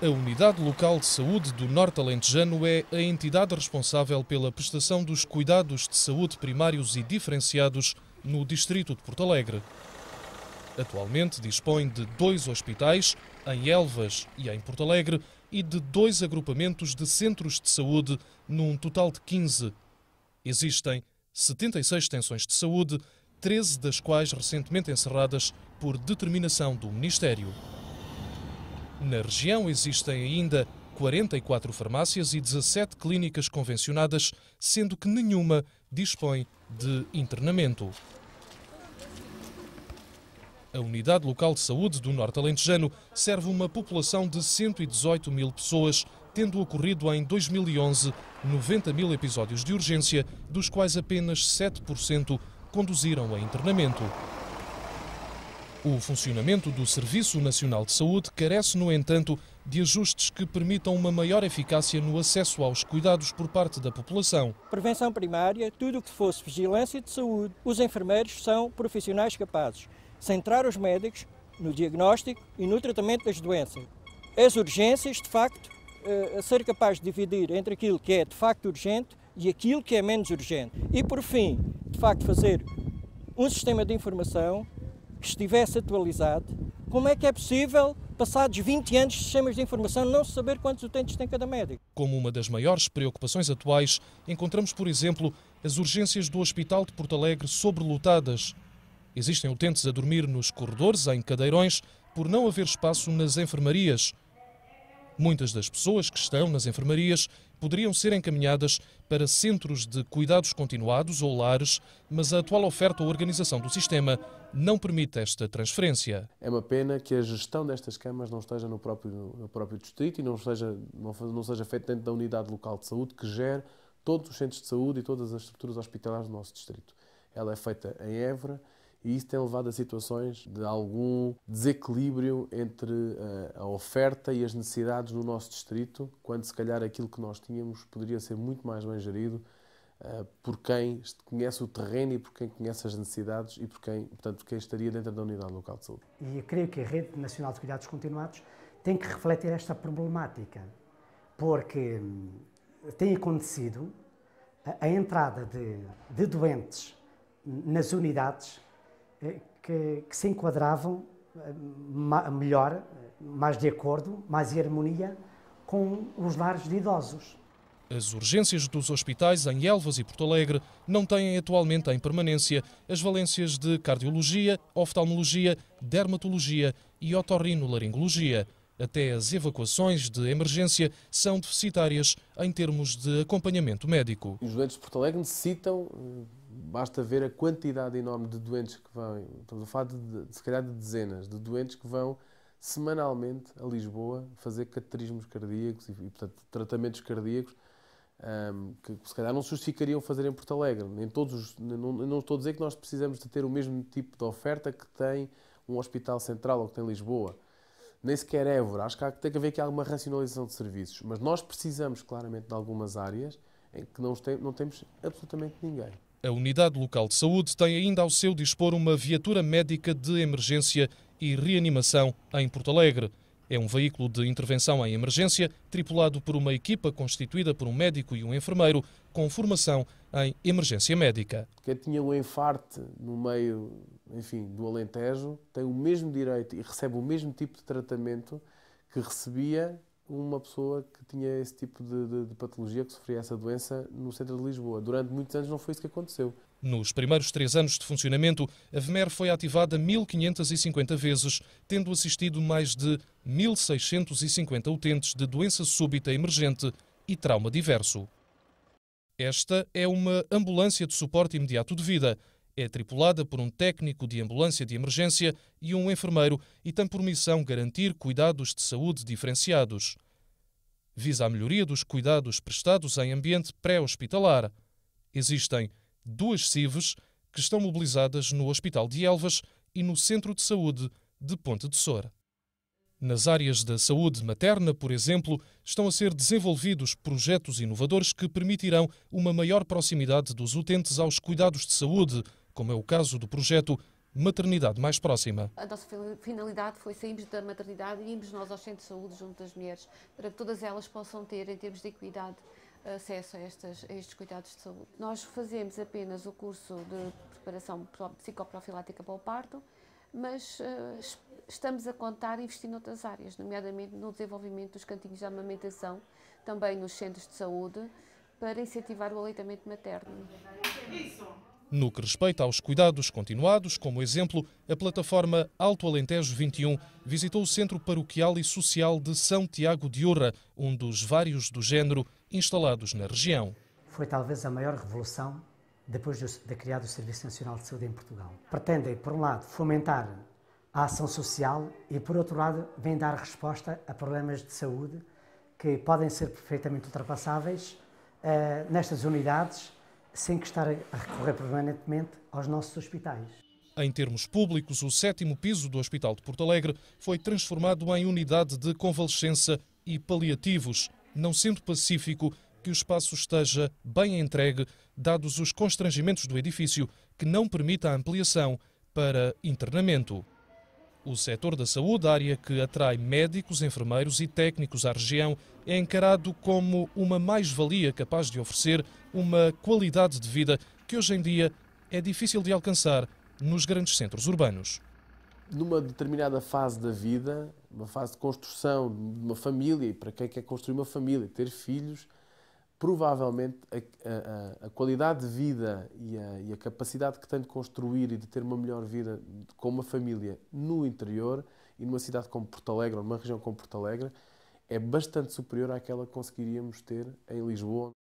A Unidade Local de Saúde do Norte Alentejano é a entidade responsável pela prestação dos cuidados de saúde primários e diferenciados no distrito de Porto Alegre. Atualmente dispõe de dois hospitais, em Elvas e em Porto Alegre, e de dois agrupamentos de centros de saúde, num total de 15. Existem 76 extensões de saúde, 13 das quais recentemente encerradas por determinação do Ministério. Na região existem ainda 44 farmácias e 17 clínicas convencionadas, sendo que nenhuma dispõe de internamento. A Unidade Local de Saúde do Norte Alentejano serve uma população de 118 mil pessoas, tendo ocorrido em 2011 90 mil episódios de urgência, dos quais apenas 7% conduziram a internamento. O funcionamento do Serviço Nacional de Saúde carece, no entanto, de ajustes que permitam uma maior eficácia no acesso aos cuidados por parte da população. Prevenção primária, tudo o que fosse vigilância de saúde, os enfermeiros são profissionais capazes. Centrar os médicos no diagnóstico e no tratamento das doenças. As urgências, de facto, eh, ser capaz de dividir entre aquilo que é de facto urgente e aquilo que é menos urgente. E, por fim, de facto, fazer um sistema de informação estivesse atualizado, como é que é possível, passados 20 anos de sistemas de informação, não saber quantos utentes tem cada médico? Como uma das maiores preocupações atuais, encontramos, por exemplo, as urgências do Hospital de Porto Alegre sobrelotadas. Existem utentes a dormir nos corredores, em cadeirões, por não haver espaço nas enfermarias. Muitas das pessoas que estão nas enfermarias poderiam ser encaminhadas para centros de cuidados continuados ou lares, mas a atual oferta ou organização do sistema não permite esta transferência. É uma pena que a gestão destas camas não esteja no próprio, no próprio distrito e não, seja não, não seja feita dentro da unidade local de saúde que gere todos os centros de saúde e todas as estruturas hospitalares do nosso distrito. Ela é feita em Évora e isso tem levado a situações de algum desequilíbrio entre eh, a oferta e as necessidades no nosso distrito, quando se calhar aquilo que nós tínhamos poderia ser muito mais bem gerido eh, por quem conhece o terreno e por quem conhece as necessidades e por quem, portanto, quem estaria dentro da unidade local de saúde. E eu creio que a Rede Nacional de Cuidados Continuados tem que refletir esta problemática, porque hum, tem acontecido a entrada de, de doentes nas unidades eh, que, que se enquadravam eh, melhor, eh, mais de acordo, mais em harmonia com os lares de idosos. As urgências dos hospitais em Elvas e Porto Alegre não têm atualmente em permanência as valências de cardiologia, oftalmologia, dermatologia e otorrinolaringologia. Até as evacuações de emergência são deficitárias em termos de acompanhamento médico. Os doentes de Porto Alegre necessitam basta ver a quantidade enorme de doentes que vão, estamos a falar de, de, se calhar de dezenas de doentes que vão semanalmente a Lisboa fazer cateterismos cardíacos e, e portanto, tratamentos cardíacos um, que se calhar não justificariam fazer em Porto Alegre. nem todos os, não, não, estou a dizer que nós precisamos de ter o mesmo tipo de oferta que tem um hospital central ou que tem Lisboa. Nem sequer Évora. Acho que há, tem que haver aqui alguma racionalização de serviços. Mas nós precisamos claramente de algumas áreas em que não, tem, não temos absolutamente ninguém. A Unidade Local de Saúde tem ainda ao seu dispor uma viatura médica de emergência e reanimação em Porto Alegre. É um veículo de intervenção em emergência, tripulado por uma equipa constituída por um médico e um enfermeiro, com formação em emergência médica. Quem tinha um enfarte no meio, enfim, do Alentejo, tem o mesmo direito e recebe o mesmo tipo de tratamento que recebia uma pessoa que tinha esse tipo de, de, de, patologia, que sofria essa doença no centro de Lisboa. Durante muitos anos não foi isso que aconteceu. Nos primeiros três anos de funcionamento, a VMER foi ativada 1.550 vezes, tendo assistido mais de 1.650 utentes de doença súbita emergente e trauma diverso. Esta é uma ambulância de suporte imediato de vida é tripulada por um técnico de ambulância de emergência e um enfermeiro e tem por missão garantir cuidados de saúde diferenciados. Visa a melhoria dos cuidados prestados em ambiente pré-hospitalar. Existem duas CIVs que estão mobilizadas no Hospital de Elvas e no Centro de Saúde de Ponte de Sor. Nas áreas da saúde materna, por exemplo, estão a ser desenvolvidos projetos inovadores que permitirão uma maior proximidade dos utentes aos cuidados de saúde, como é o caso do projeto Maternidade Mais Próxima. A nossa finalidade foi sairmos da maternidade e irmos nós aos centros de saúde junto das mulheres, para que todas elas possam ter, em termos de equidade, acesso a, estas, a estes cuidados de saúde. Nós fazemos apenas o curso de preparação psicoprofilática para o parto, mas uh, estamos a contar investir noutras áreas, nomeadamente no desenvolvimento dos cantinhos de amamentação, também nos centros de saúde, para incentivar o aleitamento materno. Isso! No que respeita aos cuidados continuados, como exemplo, a plataforma Alto Alentejo 21 visitou o Centro Paroquial e Social de São Tiago de Urra, um dos vários do género instalados na região. Foi talvez a maior revolução depois de, de criado o Serviço Nacional de Saúde em Portugal. Pretendem, por um lado, fomentar a ação social e, por outro lado, vêm dar resposta a problemas de saúde que podem ser perfeitamente ultrapassáveis eh, nestas unidades sem que estar a recorrer permanentemente aos nossos hospitais. Em termos públicos, o sétimo piso do Hospital de Porto Alegre foi transformado em unidade de convalescença e paliativos, não sendo pacífico que o espaço esteja bem entregue, dados os constrangimentos do edifício, que não permita a ampliação para internamento. O setor da saúde, área que atrai médicos, enfermeiros e técnicos à região, é encarado como uma mais-valia capaz de oferecer uma qualidade de vida que hoje em dia é difícil de alcançar nos grandes centros urbanos. Numa determinada fase da vida, uma fase de construção de uma família, e para quem quer construir uma família, ter filhos, provavelmente a, a, a, qualidade de vida e a, e a, capacidade que tem de construir e de ter uma melhor vida com uma família no interior e numa cidade como Porto Alegre, ou numa região como Porto Alegre, é bastante superior àquela que conseguiríamos ter em Lisboa.